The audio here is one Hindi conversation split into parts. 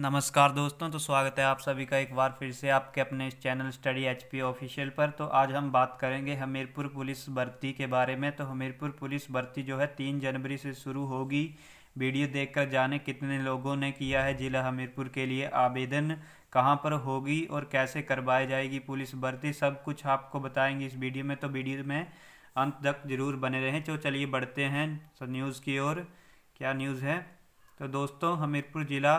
नमस्कार दोस्तों तो स्वागत है आप सभी का एक बार फिर से आपके अपने channel study H P official पर तो आज हम बात करेंगे हमीरपुर पुलिस भर्ती के बारे में तो हमीरपुर पुलिस भर्ती जो है तीन जनवरी से शुरू होगी वीडियो देखकर जाने कितने लोगों ने किया है जिला हमीरपुर के लिए आवेदन कहाँ पर होगी और कैसे करवाई जाएगी पुलिस भर्ती सब कुछ आपको बताएंगे इस वीडियो में तो वीडियो में अंत तक जरूर बने रहें तो चलिए बढ़ते हैं न्यूज़ की ओर क्या न्यूज़ है तो दोस्तों हमीरपुर ज़िला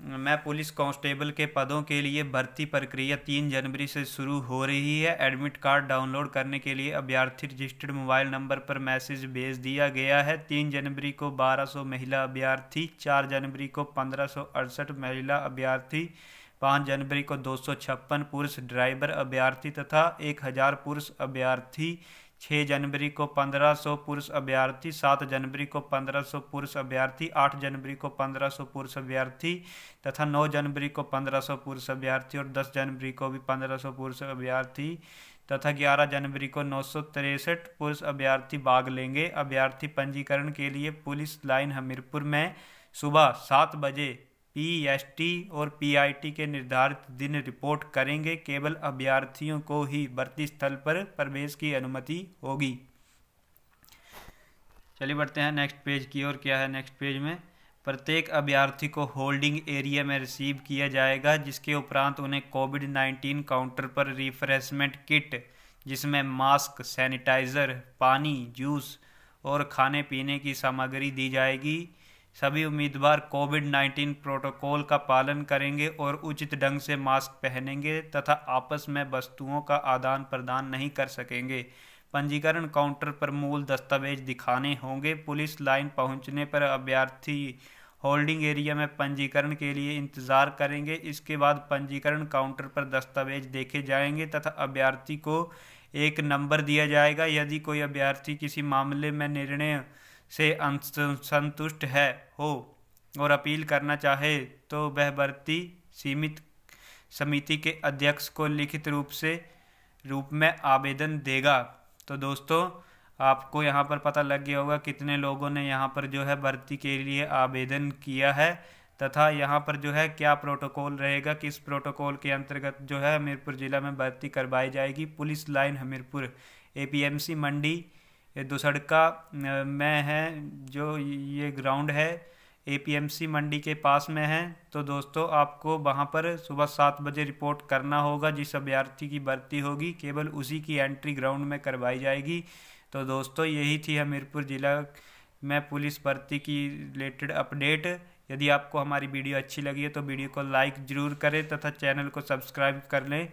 मैं पुलिस कांस्टेबल के पदों के लिए भर्ती प्रक्रिया तीन जनवरी से शुरू हो रही है एडमिट कार्ड डाउनलोड करने के लिए अभ्यर्थी रजिस्टर्ड मोबाइल नंबर पर मैसेज भेज दिया गया है तीन जनवरी को 1200 महिला अभ्यर्थी चार जनवरी को पंद्रह महिला अभ्यर्थी पाँच जनवरी को दो पुरुष ड्राइवर अभ्यर्थी तथा एक पुरुष अभ्यर्थी छः जनवरी को पंद्रह सौ पुरुष अभ्यर्थी सात जनवरी को पंद्रह सौ पुरुष अभ्यर्थी आठ जनवरी को पंद्रह सौ पुरुष अभ्यर्थी तथा नौ जनवरी को पंद्रह सौ पुरुष अभ्यर्थी और दस जनवरी को भी पंद्रह सौ पुरुष अभ्यर्थी तथा ग्यारह जनवरी को नौ सौ तिरसठ पुरुष अभ्यर्थी भाग लेंगे अभ्यर्थी पंजीकरण के लिए पुलिस लाइन हमीरपुर में सुबह सात बजे पीएसटी और पीआईटी के निर्धारित दिन रिपोर्ट करेंगे केवल अभ्यर्थियों को ही भर्ती स्थल पर प्रवेश की अनुमति होगी चलिए बढ़ते हैं नेक्स्ट पेज की ओर क्या है नेक्स्ट पेज में प्रत्येक अभ्यर्थी को होल्डिंग एरिया में रिसीव किया जाएगा जिसके उपरांत उन्हें कोविड नाइन्टीन काउंटर पर रिफ्रेशमेंट किट जिसमें मास्क सैनिटाइज़र पानी जूस और खाने पीने की सामग्री दी जाएगी सभी उम्मीदवार कोविड 19 प्रोटोकॉल का पालन करेंगे और उचित ढंग से मास्क पहनेंगे तथा आपस में वस्तुओं का आदान प्रदान नहीं कर सकेंगे पंजीकरण काउंटर पर मूल दस्तावेज दिखाने होंगे पुलिस लाइन पहुंचने पर अभ्यर्थी होल्डिंग एरिया में पंजीकरण के लिए इंतज़ार करेंगे इसके बाद पंजीकरण काउंटर पर दस्तावेज देखे जाएंगे तथा अभ्यर्थी को एक नंबर दिया जाएगा यदि कोई अभ्यर्थी किसी मामले में निर्णय से संतुष्ट है हो और अपील करना चाहे तो वह भर्ती सीमित समिति के अध्यक्ष को लिखित रूप से रूप में आवेदन देगा तो दोस्तों आपको यहाँ पर पता लग गया होगा कितने लोगों ने यहाँ पर जो है भर्ती के लिए आवेदन किया है तथा यहाँ पर जो है क्या प्रोटोकॉल रहेगा किस प्रोटोकॉल के अंतर्गत जो है हमीरपुर ज़िला में भर्ती करवाई जाएगी पुलिस लाइन हमीरपुर एपीएमसी मंडी ये दुसड़का में है जो ये ग्राउंड है एपीएमसी मंडी के पास में है तो दोस्तों आपको वहाँ पर सुबह सात बजे रिपोर्ट करना होगा जिस अभ्यर्थी की भर्ती होगी केवल उसी की एंट्री ग्राउंड में करवाई जाएगी तो दोस्तों यही थी हमीरपुर ज़िला में पुलिस भर्ती की रिलेटेड अपडेट यदि आपको हमारी वीडियो अच्छी लगी है तो वीडियो को लाइक ज़रूर करें तथा चैनल को सब्सक्राइब कर लें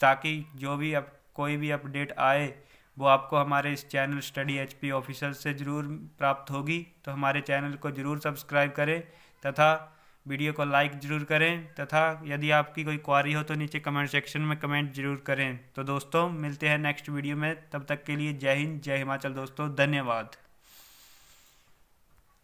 ताकि जो भी अप, कोई भी अपडेट आए वो आपको हमारे इस channel study H P officer से ज़रूर प्राप्त होगी तो हमारे चैनल को ज़रूर सब्सक्राइब करें तथा वीडियो को लाइक ज़रूर करें तथा यदि आपकी कोई क्वारी हो तो नीचे कमेंट सेक्शन में कमेंट ज़रूर करें तो दोस्तों मिलते हैं नेक्स्ट वीडियो में तब तक के लिए जय हिंद जय हिमाचल दोस्तों धन्यवाद